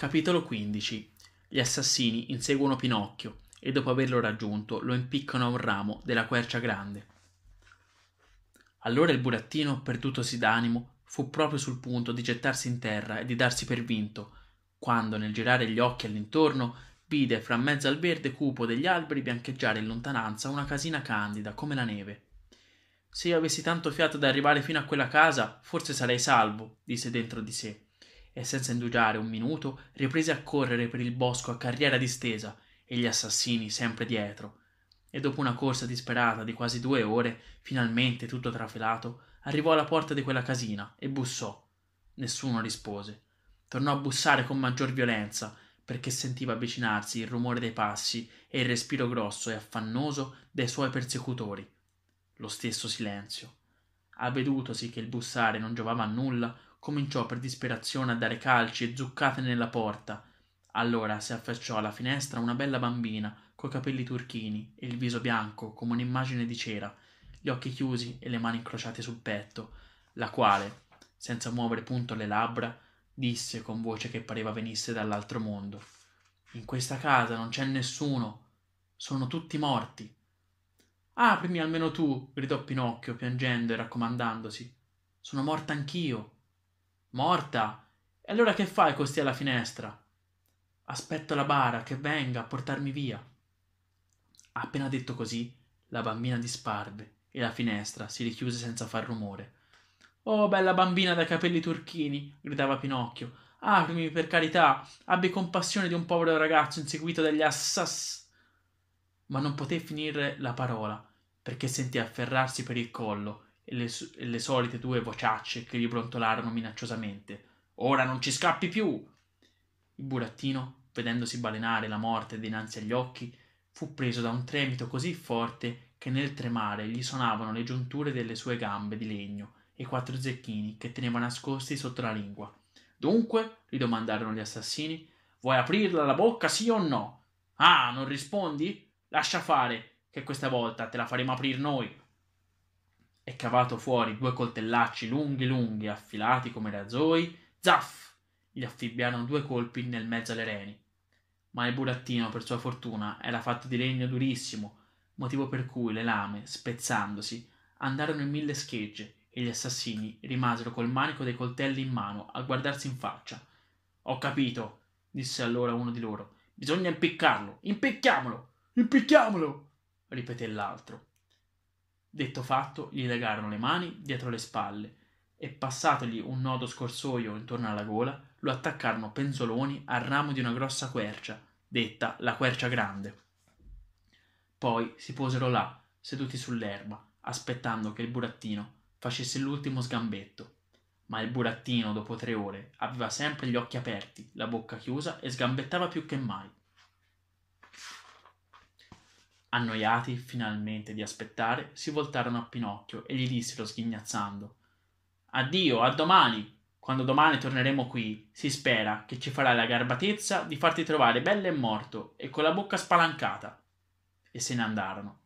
Capitolo 15 Gli assassini inseguono Pinocchio e dopo averlo raggiunto lo impiccano a un ramo della quercia grande. Allora il burattino, perdutosi d'animo, fu proprio sul punto di gettarsi in terra e di darsi per vinto, quando nel girare gli occhi all'intorno vide fra mezzo al verde cupo degli alberi biancheggiare in lontananza una casina candida come la neve. Se io avessi tanto fiato da arrivare fino a quella casa, forse sarei salvo, disse dentro di sé e senza indugiare un minuto riprese a correre per il bosco a carriera distesa e gli assassini sempre dietro e dopo una corsa disperata di quasi due ore finalmente tutto trafelato arrivò alla porta di quella casina e bussò nessuno rispose tornò a bussare con maggior violenza perché sentiva avvicinarsi il rumore dei passi e il respiro grosso e affannoso dei suoi persecutori lo stesso silenzio avvedutosi che il bussare non giovava a nulla cominciò per disperazione a dare calci e zuccate nella porta. Allora si affacciò alla finestra una bella bambina, coi capelli turchini e il viso bianco come un'immagine di cera, gli occhi chiusi e le mani incrociate sul petto, la quale, senza muovere punto le labbra, disse con voce che pareva venisse dall'altro mondo. In questa casa non c'è nessuno. Sono tutti morti. Aprimi almeno tu, gridò Pinocchio piangendo e raccomandandosi. Sono morta anch'io morta. E allora che fai così alla finestra? Aspetto la bara che venga a portarmi via. Appena detto così, la bambina disparve e la finestra si richiuse senza far rumore. Oh, bella bambina dai capelli turchini, gridava Pinocchio. Aprimi per carità, abbi compassione di un povero ragazzo inseguito dagli assass. Ma non poté finire la parola, perché sentì afferrarsi per il collo e le, e le solite due vociacce che gli brontolarono minacciosamente. Ora non ci scappi più! Il burattino, vedendosi balenare la morte dinanzi agli occhi, fu preso da un tremito così forte che nel tremare gli sonavano le giunture delle sue gambe di legno e quattro zecchini che teneva nascosti sotto la lingua. Dunque, gli domandarono gli assassini, vuoi aprirla la bocca sì o no? Ah, non rispondi? Lascia fare, che questa volta te la faremo aprir noi e cavato fuori due coltellacci lunghi lunghi affilati come rasoii, zaff! gli affibbiarono due colpi nel mezzo alle reni. Ma il burattino, per sua fortuna, era fatto di legno durissimo, motivo per cui le lame, spezzandosi, andarono in mille schegge e gli assassini rimasero col manico dei coltelli in mano a guardarsi in faccia. Ho capito, disse allora uno di loro. Bisogna impiccarlo. Impicchiamolo. Impicchiamolo. ripeté l'altro. Detto fatto, gli legarono le mani dietro le spalle e, passatogli un nodo scorsoio intorno alla gola, lo attaccarono penzoloni al ramo di una grossa quercia, detta la quercia grande. Poi si posero là, seduti sull'erba, aspettando che il burattino facesse l'ultimo sgambetto. Ma il burattino, dopo tre ore, aveva sempre gli occhi aperti, la bocca chiusa e sgambettava più che mai. Annoiati, finalmente, di aspettare, si voltarono a Pinocchio e gli dissero sghignazzando: Addio, a domani! Quando domani torneremo qui, si spera che ci farai la garbatezza di farti trovare bello e morto e con la bocca spalancata. E se ne andarono.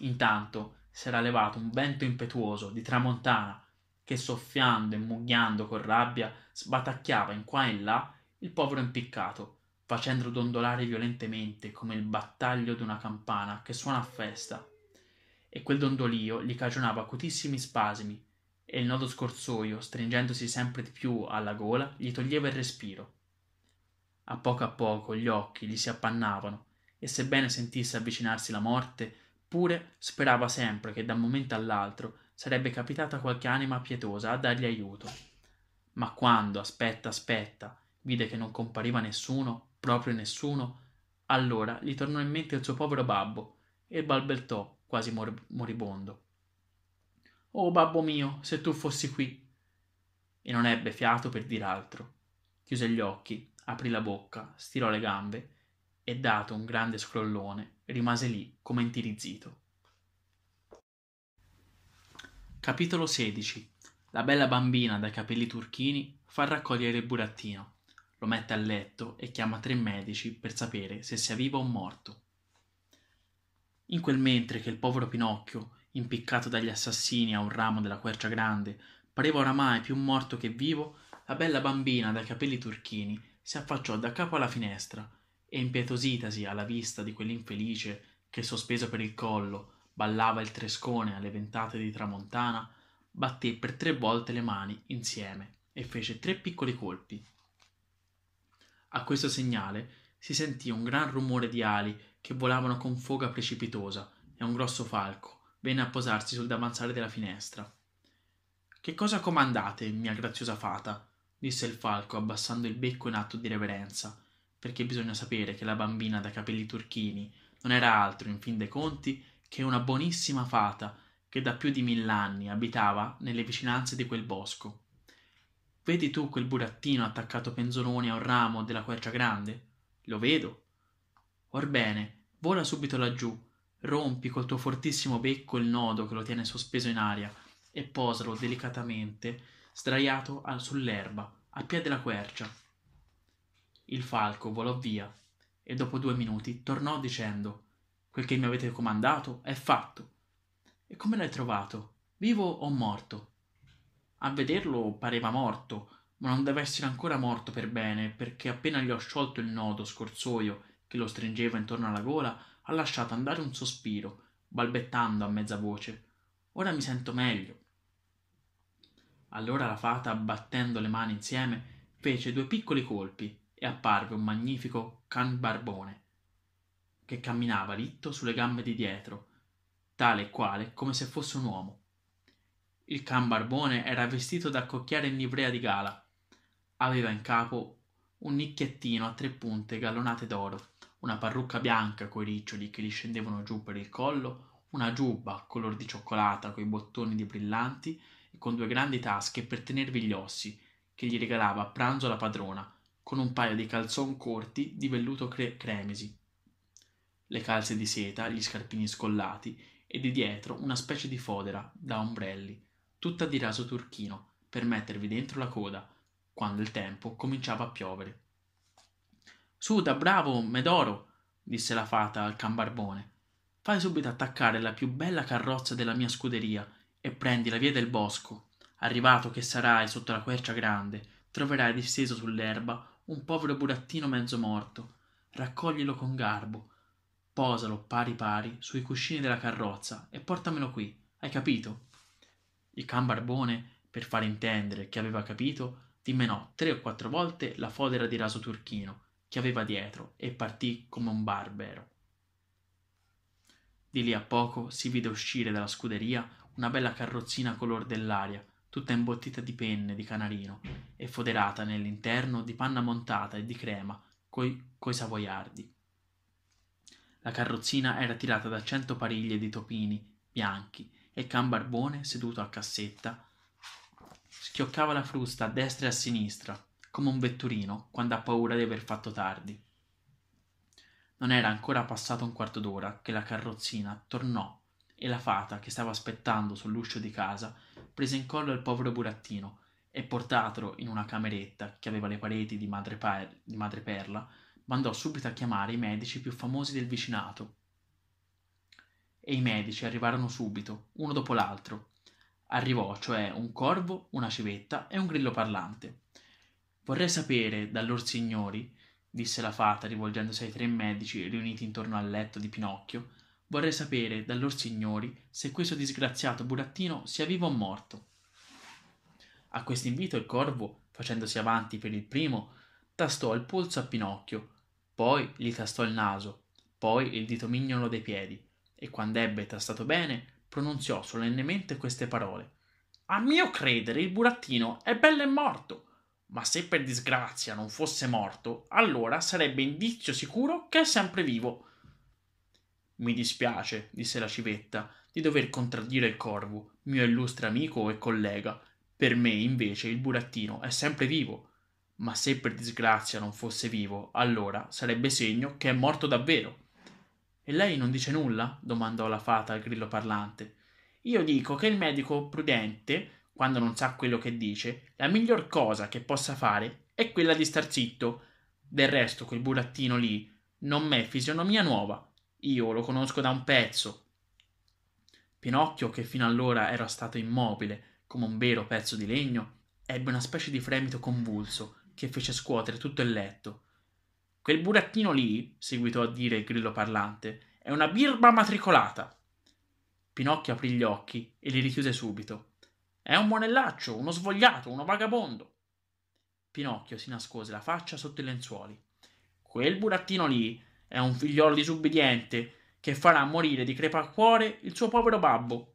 Intanto s'era levato un vento impetuoso di tramontana che soffiando e mugghiando con rabbia sbatacchiava in qua e in là il povero impiccato facendolo dondolare violentemente come il battaglio di una campana che suona a festa. E quel dondolio gli cagionava acutissimi spasimi, e il nodo scorsoio, stringendosi sempre di più alla gola, gli toglieva il respiro. A poco a poco gli occhi gli si appannavano, e sebbene sentisse avvicinarsi la morte, pure sperava sempre che da un momento all'altro sarebbe capitata qualche anima pietosa a dargli aiuto. Ma quando, aspetta, aspetta, vide che non compariva nessuno, proprio nessuno, allora gli tornò in mente il suo povero babbo e balbettò quasi mor- moribondo. Oh babbo mio, se tu fossi qui! E non ebbe fiato per dir altro. Chiuse gli occhi, aprì la bocca, stirò le gambe e dato un grande scrollone rimase lì come intirizzito. Capitolo 16 La bella bambina dai capelli turchini fa raccogliere il burattino. Lo mette a letto e chiama tre medici per sapere se sia vivo o morto. In quel mentre che il povero Pinocchio, impiccato dagli assassini a un ramo della quercia grande, pareva oramai più morto che vivo, la bella bambina dai capelli turchini si affacciò da capo alla finestra e impietositasi alla vista di quell'infelice che sospeso per il collo ballava il trescone alle ventate di tramontana, batté per tre volte le mani insieme e fece tre piccoli colpi a questo segnale si sentì un gran rumore di ali che volavano con foga precipitosa e un grosso falco venne a posarsi sul davanzale della finestra. Che cosa comandate, mia graziosa fata? disse il falco abbassando il becco in atto di reverenza, perché bisogna sapere che la bambina dai capelli turchini non era altro, in fin dei conti, che una buonissima fata che da più di mill'anni abitava nelle vicinanze di quel bosco. Vedi tu quel burattino attaccato penzoloni a un ramo della quercia grande? Lo vedo. Orbene, vola subito laggiù, rompi col tuo fortissimo becco il nodo che lo tiene sospeso in aria e posalo delicatamente sdraiato sull'erba, a piè della quercia. Il falco volò via e dopo due minuti tornò dicendo Quel che mi avete comandato è fatto. E come l'hai trovato? Vivo o morto? A vederlo pareva morto, ma non deve essere ancora morto per bene, perché appena gli ho sciolto il nodo scorsoio che lo stringeva intorno alla gola, ha lasciato andare un sospiro, balbettando a mezza voce. Ora mi sento meglio. Allora la fata, battendo le mani insieme, fece due piccoli colpi e apparve un magnifico can barbone che camminava ritto sulle gambe di dietro, tale e quale come se fosse un uomo. Il can barbone era vestito da cocchiere in livrea di gala. Aveva in capo un nicchiettino a tre punte gallonate d'oro, una parrucca bianca coi riccioli che gli scendevano giù per il collo, una giubba color di cioccolata coi bottoni di brillanti e con due grandi tasche per tenervi gli ossi che gli regalava a pranzo la padrona, con un paio di calzon corti di velluto cre- cremisi. Le calze di seta, gli scarpini scollati e di dietro una specie di fodera da ombrelli tutta di raso turchino per mettervi dentro la coda quando il tempo cominciava a piovere su da bravo medoro disse la fata al can barbone fai subito attaccare la più bella carrozza della mia scuderia e prendi la via del bosco arrivato che sarai sotto la quercia grande troverai disteso sull'erba un povero burattino mezzo morto raccoglilo con garbo posalo pari pari sui cuscini della carrozza e portamelo qui hai capito il can Barbone, per fare intendere che aveva capito, dimenò tre o quattro volte la fodera di raso turchino che aveva dietro e partì come un barbero. Di lì a poco si vide uscire dalla scuderia una bella carrozzina color dell'aria, tutta imbottita di penne di canarino e foderata nell'interno di panna montata e di crema coi, coi savoiardi. La carrozzina era tirata da cento pariglie di topini bianchi e Can Barbone, seduto a cassetta, schioccava la frusta a destra e a sinistra, come un vetturino quando ha paura di aver fatto tardi. Non era ancora passato un quarto d'ora che la carrozzina tornò e la fata, che stava aspettando sull'uscio di casa, prese in collo il povero burattino e portatelo in una cameretta che aveva le pareti di, madreper- di madreperla, mandò subito a chiamare i medici più famosi del vicinato e i medici arrivarono subito, uno dopo l'altro. Arrivò, cioè, un corvo, una civetta e un grillo parlante. Vorrei sapere, da lor signori, disse la fata rivolgendosi ai tre medici riuniti intorno al letto di Pinocchio, vorrei sapere, da lor signori, se questo disgraziato burattino sia vivo o morto. A quest'invito il corvo, facendosi avanti per il primo, tastò il polso a Pinocchio, poi gli tastò il naso, poi il dito mignolo dei piedi e quando ebbe tastato bene pronunziò solennemente queste parole. A mio credere il burattino è bello e morto, ma se per disgrazia non fosse morto, allora sarebbe indizio sicuro che è sempre vivo. Mi dispiace, disse la civetta, di dover contraddire il corvo, mio illustre amico e collega. Per me, invece, il burattino è sempre vivo. Ma se per disgrazia non fosse vivo, allora sarebbe segno che è morto davvero. E lei non dice nulla? domandò la fata al grillo parlante. Io dico che il medico prudente, quando non sa quello che dice, la miglior cosa che possa fare è quella di star zitto. Del resto, quel burattino lì non m'è fisionomia nuova. Io lo conosco da un pezzo. Pinocchio, che fino allora era stato immobile, come un vero pezzo di legno, ebbe una specie di fremito convulso che fece scuotere tutto il letto. Quel burattino lì, seguitò a dire il grillo parlante, è una birba matricolata. Pinocchio aprì gli occhi e li richiuse subito. È un monellaccio, uno svogliato, uno vagabondo. Pinocchio si nascose la faccia sotto i lenzuoli. Quel burattino lì è un figliol disubbidiente che farà morire di crepacuore il suo povero babbo.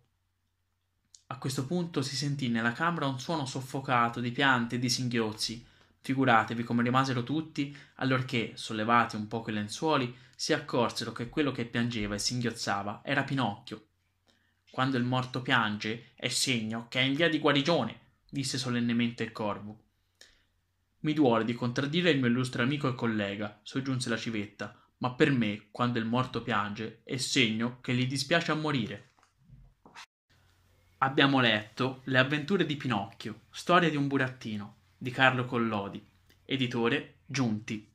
A questo punto si sentì nella camera un suono soffocato di piante e di singhiozzi Figuratevi come rimasero tutti, allorché, sollevati un poco i lenzuoli, si accorsero che quello che piangeva e singhiozzava era Pinocchio. Quando il morto piange, è segno che è in via di guarigione, disse solennemente il corvo. Mi duole di contraddire il mio illustre amico e collega, soggiunse la civetta, ma per me, quando il morto piange, è segno che gli dispiace a morire. Abbiamo letto Le avventure di Pinocchio, storia di un burattino, di Carlo Collodi, editore Giunti.